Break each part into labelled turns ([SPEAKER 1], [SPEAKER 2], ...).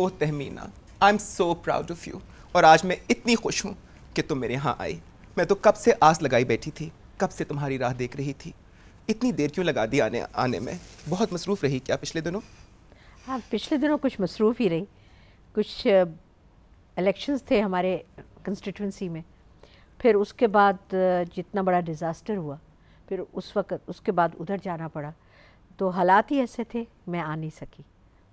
[SPEAKER 1] O Tahmina I am so proud of you और आज मैं इतनी खुश हूँ कि तुम मेरे यहाँ आई मैं तो कब से आस लगाई बैठी थी कब से तुम्हारी राह देख रही थी इतनी देर क्यों लगा दी आने आने में बहुत मसरूफ़ रही क्या पिछले दिनों
[SPEAKER 2] हाँ पिछले दिनों कुछ मसरूफ़ ही रही कुछ इलेक्शंस थे हमारे कंस्टिट्यूंसी में फिर उसके बाद जितना बड़ा डिज़ास्टर हुआ फिर उस वक्त उसके बाद उधर जाना पड़ा तो हालात ही ऐसे थे मैं आ नहीं सकी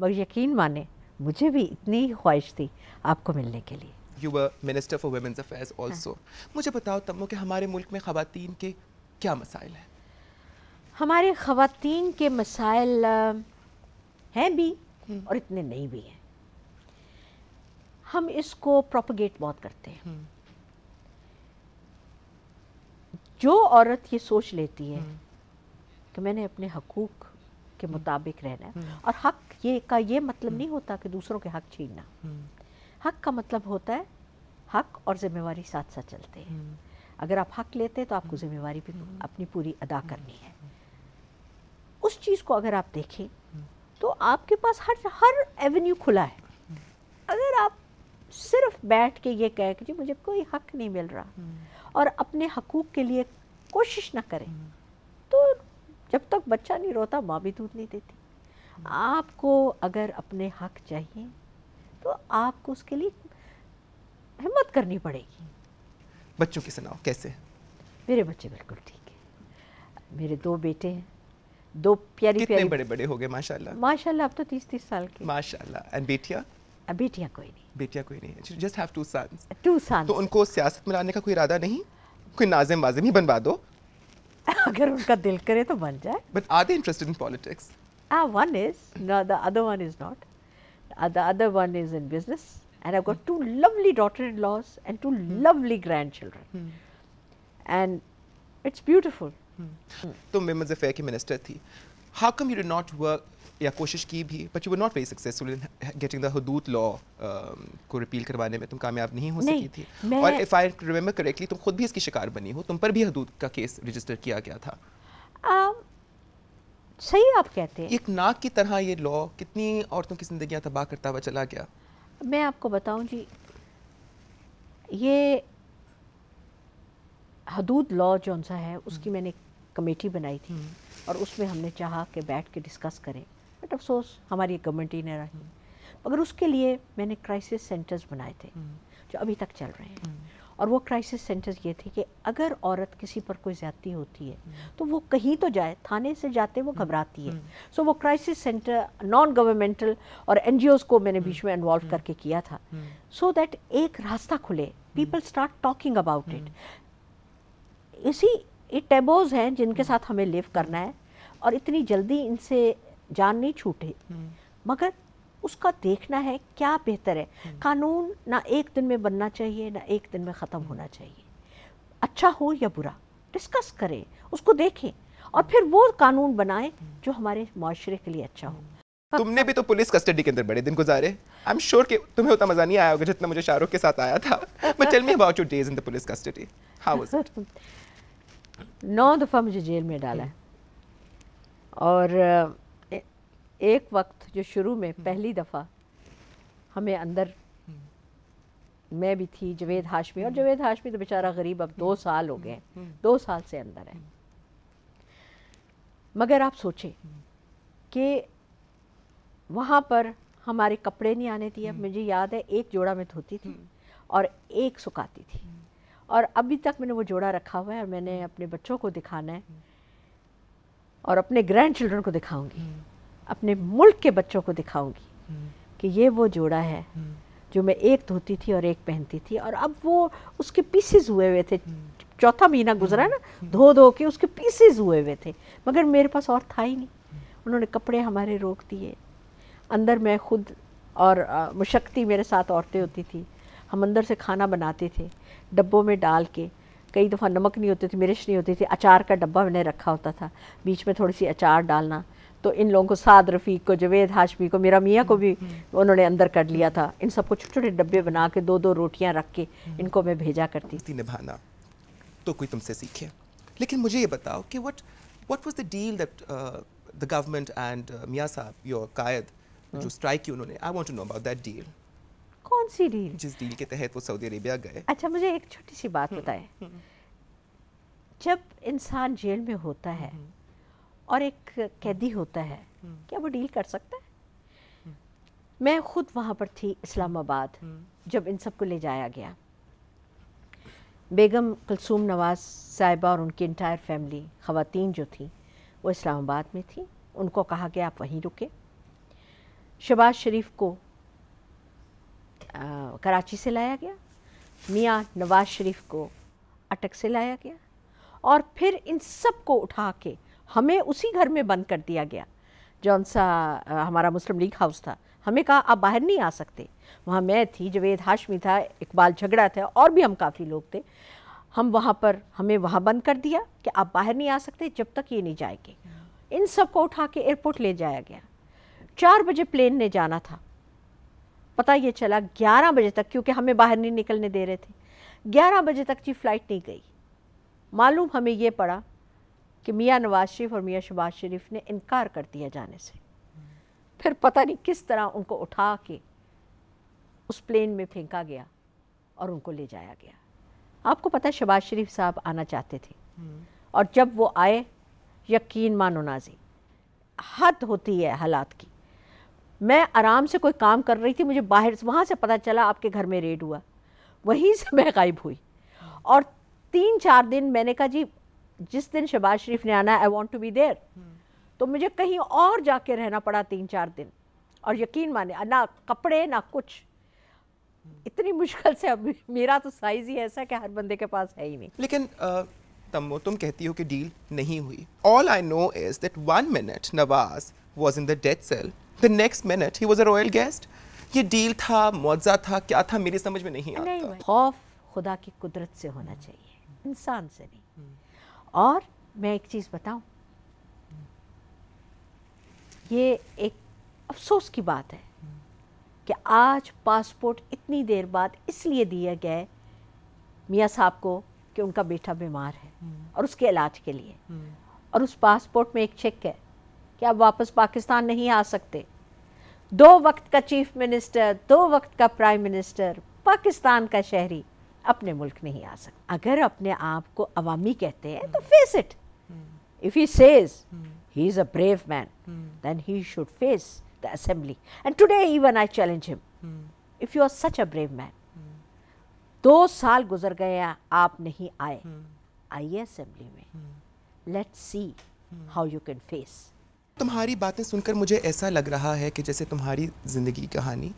[SPEAKER 2] मगर यकीन माने मुझे भी इतनी ही ख्वाहिश थी आपको मिलने के लिए
[SPEAKER 1] you were minister for women's affairs also मुझे बताओ तमो कि हमारे मुल्क में ख़वातीन के क्या मसाइल हैं
[SPEAKER 2] हमारे ख़वातीन के मसाइल हैं भी हम्म। और इतने नहीं भी हैं हम इसको प्रोपोगेट बहुत करते हैं हम्म। जो औरत ये सोच लेती है हम्म। कि मैंने अपने हकूक़ के हम्म। मुताबिक रहना है हम्म। और हक ये का ये मतलब नहीं होता कि दूसरों के हक छीनना हम्म। हक का मतलब होता है हक और जिम्मेवारी साथ साथ चलते हैं अगर आप हक लेते हैं तो आपको जिम्मेवारी भी अपनी पूरी अदा करनी है उस चीज़ को अगर आप देखें तो आपके पास हर हर एवेन्यू खुला है अगर आप सिर्फ बैठ के ये कहें कि जी मुझे कोई हक नहीं मिल रहा और अपने हकूक़ के लिए कोशिश ना करें जब तक बच्चा नहीं रोता माँ भी दूध नहीं देती आपको अगर अपने हक चाहिए तो आपको उसके लिए हिम्मत करनी पड़ेगी
[SPEAKER 1] बच्चों की सुनाओ कैसे
[SPEAKER 2] मेरे बच्चे बिल्कुल ठीक है मेरे दो बेटे हैं
[SPEAKER 1] दो प्यारी कितने प्यारी बड़े बड़े हो गए माशाल्लाह
[SPEAKER 2] माशाल्लाह अब तो तीस तीस साल
[SPEAKER 1] के माशाल्लाह एंड बेटिया बेटिया कोई नहीं बेटिया कोई नहीं just have two sons two sons तो उनको सियासत में लाने का कोई इरादा नहीं कोई नाजिम वाजिम ही बनवा दो
[SPEAKER 2] अगर उनका दिल करे तो बन जाए
[SPEAKER 1] but are they interested in politics
[SPEAKER 2] Ah, one is no, the other one is not. Uh, the other one is in business, and I've got two lovely daughter-in-laws and two mm. lovely grandchildren, mm. and it's beautiful. Hmm. Hmm.
[SPEAKER 1] तुम women's affair की minister थी how come you did not work या कोशिश की भी but you were not very successful in getting the Hudood law को repeal करवाने में तुम कामयाब नहीं हो सकी थी और इफ़ आई रिमेंबर करेक्टली तुम खुद भी इसकी शिकार बनी हो तुम पर भी हदूद का केस रजिस्टर किया गया था
[SPEAKER 2] um, सही आप कहते हैं
[SPEAKER 1] एक नाक की तरह ये लॉ कितनी औरतों की जिंदगियां तबाह करता हुआ चला गया
[SPEAKER 2] मैं आपको बताऊं जी ये हदूद लॉ जौन सा है उसकी हम्म। मैंने कमेटी बनाई थी हम्म। और उसमें हमने चाहा कि बैठ के डिस्कस करें बट अफसोस हमारी गवर्नमेंट ही नहीं रही मगर उसके लिए मैंने क्राइसिस सेंटर्स बनाए थे हम्म। जो अभी तक चल रहे हैं हम्म। और वो क्राइसिस सेंटर्स ये थे कि अगर औरत किसी पर कोई ज़्यादती होती है हम्म। तो वो कहीं तो जाए थाने से जाते वो घबराती है सो so वो क्राइसिस सेंटर नॉन गवर्नमेंटल और एन को मैंने बीच में इन्वॉल्व करके किया था सो so दैट एक रास्ता खुले people start talking about it इसी ये टेबोज हैं जिनके साथ हमें लिव करना है और इतनी जल्दी इनसे जान नहीं छूटे हम्म। मगर उसका देखना है क्या बेहतर है हम्म। कानून ना एक दिन में बनना चाहिए ना एक दिन में ख़त्म हम्म। होना चाहिए अच्छा हो या बुरा डिस्कस करें उसको देखें और फिर वो कानून बनाएं जो हमारे माशरे के लिए अच्छा हो
[SPEAKER 1] तुमने भी तो पुलिस कस्टडी के अंदर बड़े दिन गुजारे आई एम श्योर कि तुम्हें उतना मजा नहीं आया होगा जितना मुझे शाहरुख के साथ आया था but tell me about your days in the police custody
[SPEAKER 2] how was it नौ दफ़ा मुझे जेल में डाला है और एक वक्त जो शुरू में हम्म। पहली दफ़ा हमें अंदर हम्म। मैं भी थी जवेद हाशमी और हम्म। जवेद हाशमी तो बेचारा गरीब अब दो साल हो गए दो साल से अंदर है मगर आप सोचें कि वहाँ पर हमारे कपड़े नहीं आने अब मुझे याद है एक जोड़ा में धोती थी और एक सुखाती थी और अभी तक मैंने वो जोड़ा रखा हुआ है और मैंने अपने बच्चों को दिखाना है और अपने ग्रैंड चिल्ड्रन को दिखाऊंगी अपने मुल्क के बच्चों को दिखाऊंगी हम्म। कि ये वो जोड़ा है हम्म। जो मैं एक धोती थी और एक पहनती थी और अब वो उसके पीसेस हुए हुए थे हम्म। चौथा महीना गुजरा ना धो धो के उसके पीसेस हुए हुए थे मगर मेरे पास और था ही नहीं उन्होंने कपड़े हमारे रोक दिए अंदर मैं खुद और मुशक्ति मेरे साथ औरतें होती थी हम अंदर से खाना बनाते थे डब्बों में डाल के कई दफ़ा नमक नहीं होते थे मिर्च नहीं होती थी अचार का डब्बा मैंने रखा होता था बीच में थोड़ी सी अचार डालना तो इन लोगों को साद रफ़ीक को जवेद हाशमी को मेरा मियाँ को भी हम्म, हम्म। उन्होंने अंदर कर लिया था इन सबको छोटे छोटे डब्बे बना के दो दो रोटियाँ रख के हम्म। इनको मैं भेजा करती थी निभाना
[SPEAKER 1] तो कोई तुमसे सीखे लेकिन मुझे ये बताओ कि what what was the deal that the government and मियाँ साहब योर कायद हाँ। जो स्ट्राइक की उन्होंने I want to know about that deal कौन सी डील जिस डील के तहत वो सऊदी अरेबिया गए
[SPEAKER 2] अच्छा मुझे एक छोटी सी बात बताएं जब इंसान जेल में होता है और एक कैदी हम्म। होता है हम्म। क्या वो डील कर सकता है हम्म। मैं खुद वहाँ पर थी इस्लामाबाद जब इन सब को ले जाया गया बेगम कुलसूम नवाज साहिबा और उनकी इंटायर फैमिली ख़वातीन जो थी वो इस्लामाबाद में थी उनको कहा गया आप वहीं रुके शबाज शरीफ को आ, कराची से लाया गया मियाँ नवाज शरीफ को अटक से लाया गया और फिर इन सब को उठा के हमें उसी घर में बंद कर दिया गया जौन सा हमारा मुस्लिम लीग हाउस था हमें कहा आप बाहर नहीं आ सकते वहाँ मैं थी जवेद हाशमी था इकबाल झगड़ा था और भी हम काफ़ी लोग थे हम वहाँ पर हमें वहाँ बंद कर दिया कि आप बाहर नहीं आ सकते जब तक ये नहीं जाएंगे इन सब को उठा के एयरपोर्ट ले जाया गया चार बजे प्लेन ने जाना था पता ये चला ग्यारह बजे तक क्योंकि हमें बाहर नहीं निकलने दे रहे थे ग्यारह बजे तक जी फ़्लाइट नहीं गई मालूम हमें ये पड़ा कि मियाँ नवाज शरीफ और मियाँ शबाज शरीफ ने इनकार कर दिया जाने से फिर पता नहीं किस तरह उनको उठा के उस प्लेन में फेंका गया और उनको ले जाया गया आपको पता है शबाज शरीफ साहब आना चाहते थे और जब वो आए यकीन मानो नाजी हद होती है हालात की मैं आराम से कोई काम कर रही थी मुझे बाहर वहाँ से पता चला आपके घर में रेड हुआ वहीं से मैं गायब हुई और तीन चार दिन मैंने कहा जी जिस दिन शबाज शरीफ ने आना I want to be there तो मुझे कहीं और जाके रहना पड़ा तीन चार दिन और यकीन माने ना कपड़े ना कुछ इतनी मुश्किल से अब मेरा तो साइज़ ही ऐसा कि हर बंदे के पास है ही नहीं
[SPEAKER 1] लेकिन आ, तम्मो तुम कहती हो कि डील नहीं हुई all I know is that one minute Nawaz was in the death cell the next minute he was a royal guest ये डील था मुआवजा था क्या था मेरी समझ में नहीं आता
[SPEAKER 2] नहीं खौफ खुदा की कुदरत से होना चाहिए इंसान से नहीं हम्म। और मैं एक चीज़ बताऊं ये एक अफसोस की बात है कि आज पासपोर्ट इतनी देर बाद इसलिए दिया गया है मियाँ साहब को कि उनका बेटा बीमार है और उसके इलाज के लिए और उस पासपोर्ट में एक चेक है कि आप वापस पाकिस्तान नहीं आ सकते दो वक्त का चीफ मिनिस्टर दो वक्त का प्राइम मिनिस्टर पाकिस्तान का शहरी अपने मुल्क नहीं आ सकते अगर अपने आप को अवामी कहते हैं तो face it if he says he is a brave man then he should face the assembly and today even I challenge him if you are such a brave man दो साल गुजर गए हैं आप नहीं आए आइए असेंबली में let's see how you can face
[SPEAKER 1] तुम्हारी बातें सुनकर मुझे ऐसा लग रहा है कि जैसे तुम्हारी ज़िंदगी कहानी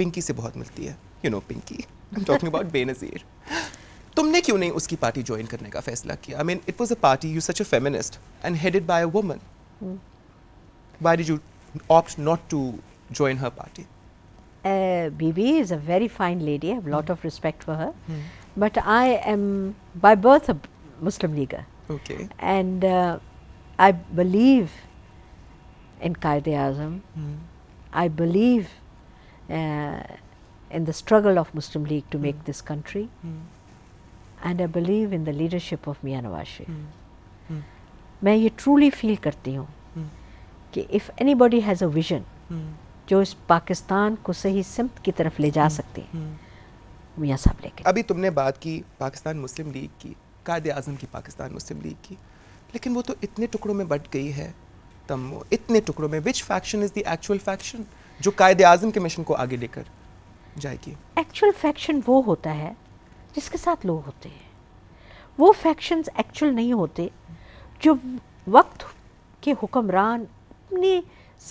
[SPEAKER 1] पिंकी से बहुत मिलती है you know Pinky I am talking about Benazir तुमने क्यों नहीं उसकी पार्टी ज्वाइन करने का फैसला किया I mean it was a party you such a feminist and headed by a woman why did you opt not to join her party
[SPEAKER 2] Bibi is a very fine lady. I have a lot of respect for her. Mm. But I am by birth a Muslim leaguer. Okay. And uh, I believe in Qaeda Azam. Mm. I believe Uh, in the struggle of Muslim League to make this country. And I believe in the leadership of Mia Nawaz Sharif. मैं ये truly feel करती हूँ कि if anybody has a vision जो इस पाकिस्तान को सही सिमत की तरफ ले जा सकते हैं
[SPEAKER 1] मियाँ साहब लेके अभी तुमने बात की पाकिस्तान मुस्लिम लीग की कायद अजम की पाकिस्तान मुस्लिम लीग की लेकिन वो तो इतने टुकड़ों में बट गई है तम इतने टुकड़ों में which faction is the actual faction जो कायद आजम के मिशन को आगे लेकर जाएगी
[SPEAKER 2] एक्चुअल फैक्शन वो होता है जिसके साथ लोग होते हैं वो फैक्शंस एक्चुअल नहीं होते जो वक्त के हुक्मरान अपनी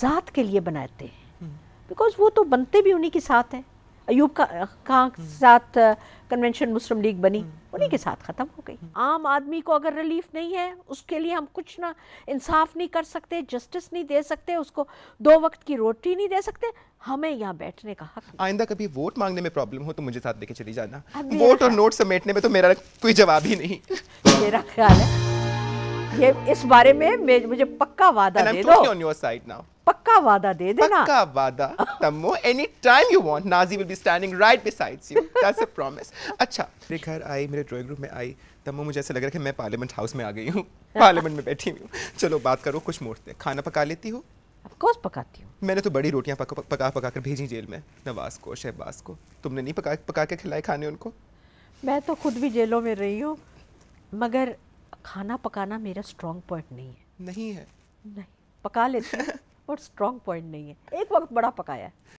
[SPEAKER 2] ज़ात के लिए बनाते हैं बिकॉज हम्म। वो तो बनते भी उन्हीं के साथ हैं अयूब खां के हम्म। साथ कन्वेंशन मुस्लिम लीग बनी हम्म। उन्हीं के साथ ख़त्म हो गई हम्म। आम आदमी को अगर रिलीफ नहीं है उसके लिए हम कुछ ना इंसाफ नहीं कर सकते जस्टिस नहीं दे सकते उसको दो वक्त की रोटी नहीं दे सकते हमें यहाँ बैठने का हक
[SPEAKER 1] आइंदा कभी वोट मांगने में प्रॉब्लम हो तो मुझे साथ लेके चली जाना वोट और नोट समेटने में तो मेरा कोई जवाब ही
[SPEAKER 2] नहीं मेरा ख्याल है ये इस बारे में मुझे पक्का वादा दे
[SPEAKER 1] दो
[SPEAKER 2] पक्का वादा दे देना पक्का वादा Tammo any time you want
[SPEAKER 1] Naji will be standing right besides you that's a promise अच्छा मेरे घर आई मेरे ड्राइंग रूम में आई तम्मो मुझे ऐसा लग रहा है कि मैं पार्लियामेंट हाउस में आ गई हूं पार्लियामेंट में बैठी हूं चलो बात करो कुछ मोड़ते खाना पका लेती हूं ऑफ कोर्स पकाती हूं मैंने तो बड़ी रोटियां पका पका पका कर भेजी जेल में नवाज को शहबाज को तुमने नहीं पका पका के खिलाए खाने उनको
[SPEAKER 2] मैं तो खुद भी जेलों में रही हूं मगर खाना पकाना मेरा स्ट्रांग पॉइंट नहीं है नहीं है नहीं पका लेते और स्ट्रॉन्ग पॉइंट नहीं है एक वक्त बड़ा पकाया